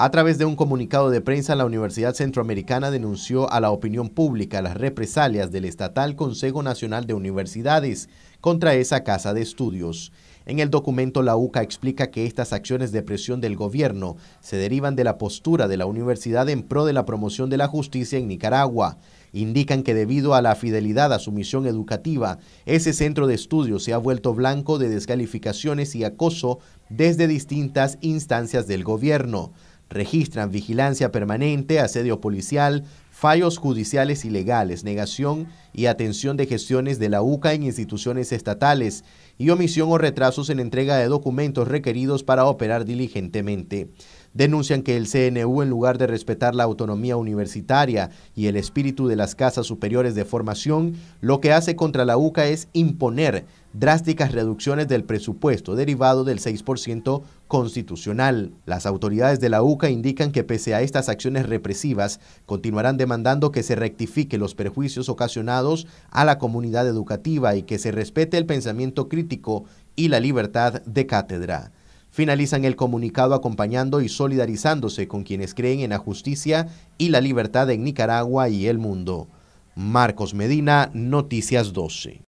A través de un comunicado de prensa, la Universidad Centroamericana denunció a la opinión pública las represalias del Estatal Consejo Nacional de Universidades contra esa casa de estudios. En el documento, la UCA explica que estas acciones de presión del gobierno se derivan de la postura de la universidad en pro de la promoción de la justicia en Nicaragua. Indican que debido a la fidelidad a su misión educativa, ese centro de estudios se ha vuelto blanco de descalificaciones y acoso desde distintas instancias del gobierno registran vigilancia permanente, asedio policial, fallos judiciales ilegales, negación y atención de gestiones de la UCA en instituciones estatales y omisión o retrasos en entrega de documentos requeridos para operar diligentemente. Denuncian que el CNU, en lugar de respetar la autonomía universitaria y el espíritu de las casas superiores de formación, lo que hace contra la UCA es imponer drásticas reducciones del presupuesto derivado del 6% constitucional. Las autoridades de la UCA indican que pese a estas acciones represivas, continuarán de mandando que se rectifique los perjuicios ocasionados a la comunidad educativa y que se respete el pensamiento crítico y la libertad de cátedra. Finalizan el comunicado acompañando y solidarizándose con quienes creen en la justicia y la libertad en Nicaragua y el mundo. Marcos Medina, Noticias 12.